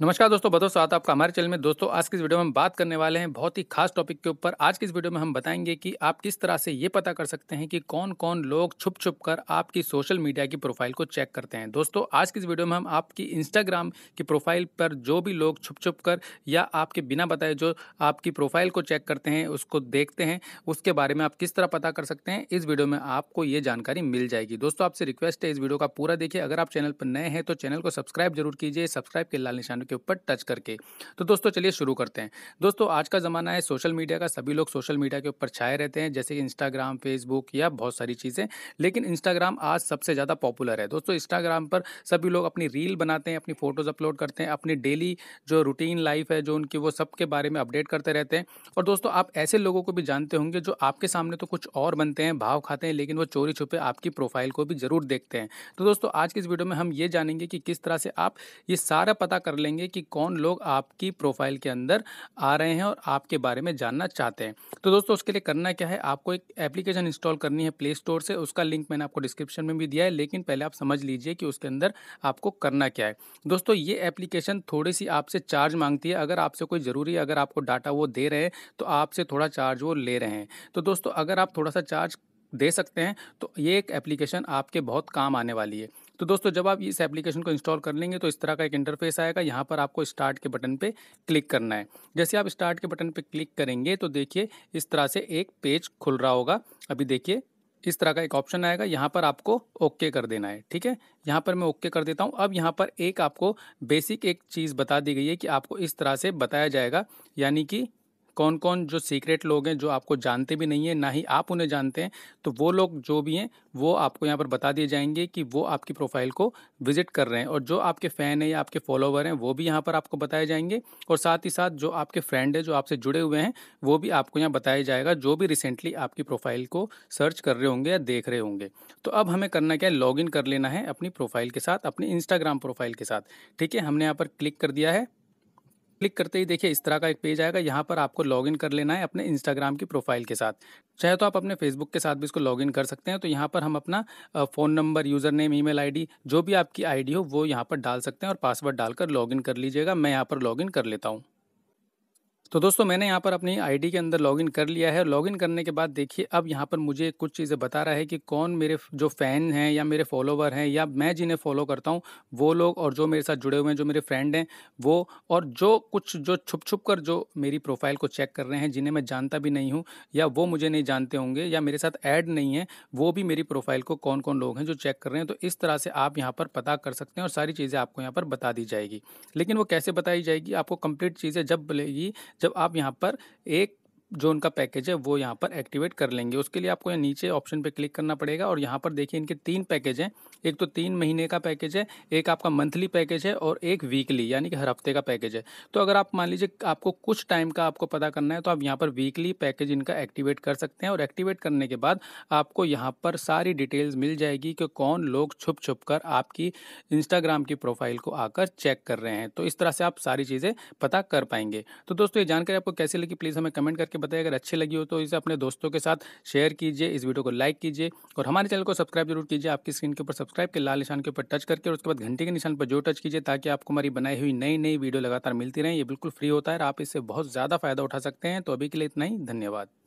नमस्कार दोस्तों बतो स्वागत आपका हमारे चैनल में दोस्तों आज की इस वीडियो में हम बात करने वाले हैं बहुत ही खास टॉपिक के ऊपर आज की इस वीडियो में हम बताएंगे कि आप किस तरह से ये पता कर सकते हैं कि कौन कौन लोग छुप छुप कर आपकी सोशल मीडिया की प्रोफाइल को चेक करते हैं दोस्तों आज की इस वीडियो में हम आपकी इंस्टाग्राम की प्रोफाइल पर जो भी लोग छुप छुप कर या आपके बिना बताए जो आपकी प्रोफाइल को चेक करते हैं उसको देखते हैं उसके बारे में आप किस तरह पता कर सकते हैं इस वीडियो में आपको ये जानकारी मिल जाएगी दोस्तों आपसे रिक्वेस्ट है इस वीडियो का पूरा देखिए अगर आप चैनल पर नए हैं तो चैनल को सब्सक्राइब जरूर कीजिए सब्सक्राइब के लाल निशान के ऊपर टच करके तो दोस्तों चलिए शुरू करते हैं दोस्तों आज का ज़माना है सोशल मीडिया का सभी लोग सोशल मीडिया के ऊपर छाए रहते हैं जैसे कि इंस्टाग्राम फेसबुक या बहुत सारी चीज़ें लेकिन इंस्टाग्राम आज सबसे ज़्यादा पॉपुलर है दोस्तों इंस्टाग्राम पर सभी लोग अपनी रील बनाते हैं अपनी फ़ोटोज़ अपलोड करते हैं अपनी डेली जो रूटीन लाइफ है जो उनकी वो सब के बारे में अपडेट करते रहते हैं और दोस्तों आप ऐसे लोगों को भी जानते होंगे जो आपके सामने तो कुछ और बनते हैं भाव खाते हैं लेकिन वो चोरी छुपे आपकी प्रोफाइल को भी ज़रूर देखते हैं तो दोस्तों आज की इस वीडियो में हम ये जानेंगे कि किस तरह से आप ये सारा पता कर लेंगे करेंगे कि कौन लोग आपकी प्रोफाइल के अंदर आ रहे हैं और आपके बारे में जानना चाहते हैं तो दोस्तों उसके लिए करना क्या है आपको एक एप्लीकेशन इंस्टॉल करनी है प्ले स्टोर से उसका लिंक मैंने आपको डिस्क्रिप्शन में भी दिया है लेकिन पहले आप समझ लीजिए कि उसके अंदर आपको करना क्या है दोस्तों ये एप्लीकेशन थोड़ी सी आपसे चार्ज मांगती है अगर आपसे कोई ज़रूरी अगर आपको डाटा वो दे रहे हैं तो आपसे थोड़ा चार्ज वो ले रहे हैं तो दोस्तों अगर आप थोड़ा सा चार्ज दे सकते हैं तो ये एक एप्लीकेशन आपके बहुत काम आने वाली है तो दोस्तों जब आप इस एप्लीकेशन को इंस्टॉल कर लेंगे तो इस तरह का एक इंटरफेस आएगा यहाँ पर आपको स्टार्ट के बटन पर क्लिक करना है जैसे आप स्टार्ट के बटन पर क्लिक करेंगे तो देखिए इस तरह से एक पेज खुल रहा होगा अभी देखिए इस तरह का एक ऑप्शन आएगा यहाँ पर आपको ओके कर देना है ठीक है यहाँ पर मैं ओके कर देता हूँ अब यहाँ पर एक आपको बेसिक एक चीज़ बता दी गई है कि आपको इस तरह से बताया जाएगा यानी कि कौन कौन जो सीक्रेट लोग हैं जो आपको जानते भी नहीं है ना ही आप उन्हें जानते हैं तो वो लोग जो भी हैं वो आपको यहाँ पर बता दिए जाएंगे कि वो आपकी प्रोफाइल को विजिट कर रहे हैं और जो आपके फ़ैन हैं या आपके फॉलोवर हैं वो भी यहाँ पर आपको बताए जाएंगे और साथ ही साथ जो आपके फ्रेंड है जो आपसे जुड़े हुए हैं वो भी आपको यहाँ बताया जाएगा जो भी रिसेंटली आपकी प्रोफाइल को सर्च कर रहे होंगे या देख रहे होंगे तो अब हमें करना क्या है लॉग कर लेना है अपनी प्रोफाइल के साथ अपनी इंस्टाग्राम प्रोफाइल के साथ ठीक है हमने यहाँ पर क्लिक कर दिया है क्लिक करते ही देखिए इस तरह का एक पेज आएगा यहाँ पर आपको लॉगिन कर लेना है अपने इंस्टाग्राम की प्रोफाइल के साथ चाहे तो आप अपने फेसबुक के साथ भी इसको लॉगिन कर सकते हैं तो यहाँ पर हम अपना phone number user name email ID जो भी आपकी आईडी हो वो यहाँ पर डाल सकते हैं और पासवर्ड डालकर लॉगिन कर लीजिएगा मैं यहाँ पर लॉगिन कर लेता हूँ तो दोस्तों मैंने यहाँ पर अपनी आईडी के अंदर लॉगिन कर लिया है लॉगिन करने के बाद देखिए अब यहाँ पर मुझे कुछ चीज़ें बता रहा है कि कौन मेरे जो फ़ैन हैं या मेरे फॉलोवर हैं या मैं जिन्हें फॉलो करता हूँ वो लोग और जो मेरे साथ जुड़े हुए हैं जो मेरे फ्रेंड हैं वो और जो कुछ जो छुप छुप कर जो मेरी प्रोफाइल को चेक कर रहे हैं जिन्हें मैं जानता भी नहीं हूँ या वो मुझे नहीं जानते होंगे या मेरे साथ ऐड नहीं है वो भी मेरी प्रोफाइल को कौन कौन लोग हैं जो चेक कर रहे हैं तो इस तरह से आप यहाँ पर पता कर सकते हैं और सारी चीज़ें आपको यहाँ पर बता दी जाएगी लेकिन वो कैसे बताई जाएगी आपको कंप्लीट चीज़ें जब मिलेगी जब आप यहाँ पर एक जो उनका पैकेज है वो यहाँ पर एक्टिवेट कर लेंगे उसके लिए आपको यहाँ नीचे ऑप्शन पे क्लिक करना पड़ेगा और यहाँ पर देखिए इनके तीन पैकेज हैं एक तो तीन महीने का पैकेज है एक आपका मंथली पैकेज है और एक वीकली यानी कि हर हफ्ते का पैकेज है तो अगर आप मान लीजिए आपको कुछ टाइम का आपको पता करना है तो आप यहाँ पर वीकली पैकेज इनका एक्टिवेट कर सकते हैं और एक्टिवेट करने के बाद आपको यहाँ पर सारी डिटेल्स मिल जाएगी कि कौन लोग छुप छुप कर आपकी इंस्टाग्राम की प्रोफाइल को आकर चेक कर रहे हैं तो इस तरह से आप सारी चीज़ें पता कर पाएंगे तो दोस्तों ये जानकारी आपको कैसे लगी प्लीज़ हमें कमेंट करके के बताइए अगर अच्छी लगी हो तो इसे अपने दोस्तों के साथ शेयर कीजिए इस वीडियो को लाइक कीजिए और हमारे चैनल को सब्सक्राइब जरूर कीजिए आपकी स्क्रीन के ऊपर सब्सक्राइब के लाल निशान के ऊपर टच करके और उसके बाद घंटे के निशान पर जो टच कीजिए ताकि आपको हमारी बनाई हुई नई नई वीडियो लगातार मिलती रहे ये बिल्कुल फ्री होता है आप इससे बहुत ज़्यादा फायदा उठा सकते हैं तो अभी के लिए इतना ही धन्यवाद